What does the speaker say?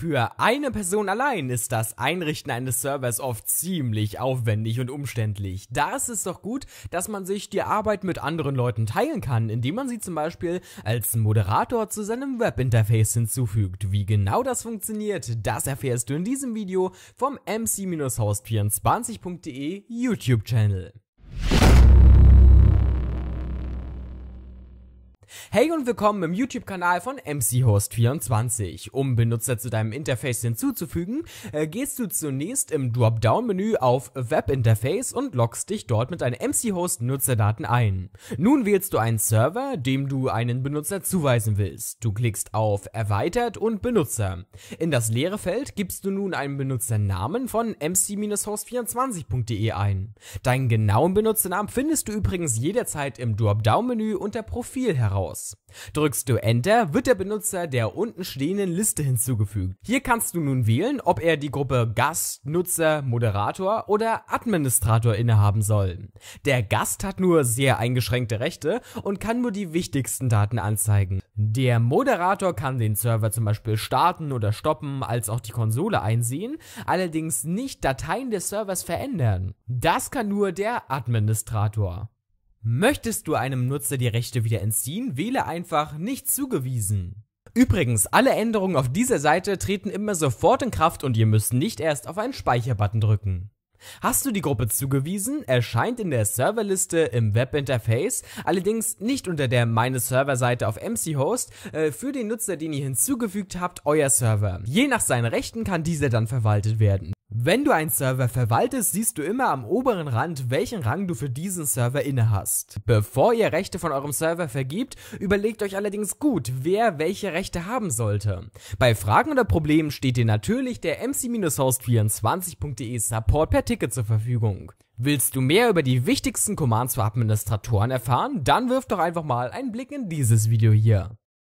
Für eine Person allein ist das Einrichten eines Servers oft ziemlich aufwendig und umständlich. Da ist es doch gut, dass man sich die Arbeit mit anderen Leuten teilen kann, indem man sie zum Beispiel als Moderator zu seinem Webinterface hinzufügt. Wie genau das funktioniert, das erfährst du in diesem Video vom mc-host24.de YouTube-Channel. Hey und willkommen im YouTube-Kanal von MCHost24. Um Benutzer zu deinem Interface hinzuzufügen, äh, gehst du zunächst im Dropdown-Menü auf Web-Interface und loggst dich dort mit deinen MCHost-Nutzerdaten ein. Nun wählst du einen Server, dem du einen Benutzer zuweisen willst. Du klickst auf Erweitert und Benutzer. In das leere Feld gibst du nun einen Benutzernamen von mc-host24.de ein. Deinen genauen Benutzernamen findest du übrigens jederzeit im Dropdown-Menü unter Profil heraus. Haus. Drückst du Enter, wird der Benutzer der unten stehenden Liste hinzugefügt. Hier kannst du nun wählen, ob er die Gruppe Gast, Nutzer, Moderator oder Administrator innehaben soll. Der Gast hat nur sehr eingeschränkte Rechte und kann nur die wichtigsten Daten anzeigen. Der Moderator kann den Server zum Beispiel starten oder stoppen, als auch die Konsole einsehen, allerdings nicht Dateien des Servers verändern. Das kann nur der Administrator. Möchtest du einem Nutzer die Rechte wieder entziehen, wähle einfach nicht zugewiesen. Übrigens, alle Änderungen auf dieser Seite treten immer sofort in Kraft und ihr müsst nicht erst auf einen Speicherbutton drücken. Hast du die Gruppe zugewiesen, erscheint in der Serverliste im Webinterface, allerdings nicht unter der Meine Server-Seite auf MCHost, äh, für den Nutzer, den ihr hinzugefügt habt, euer Server. Je nach seinen Rechten kann dieser dann verwaltet werden. Wenn du einen Server verwaltest, siehst du immer am oberen Rand, welchen Rang du für diesen Server inne hast. Bevor ihr Rechte von eurem Server vergibt, überlegt euch allerdings gut, wer welche Rechte haben sollte. Bei Fragen oder Problemen steht dir natürlich der mc-host24.de Support per Ticket zur Verfügung. Willst du mehr über die wichtigsten Commands für Administratoren erfahren? Dann wirf doch einfach mal einen Blick in dieses Video hier.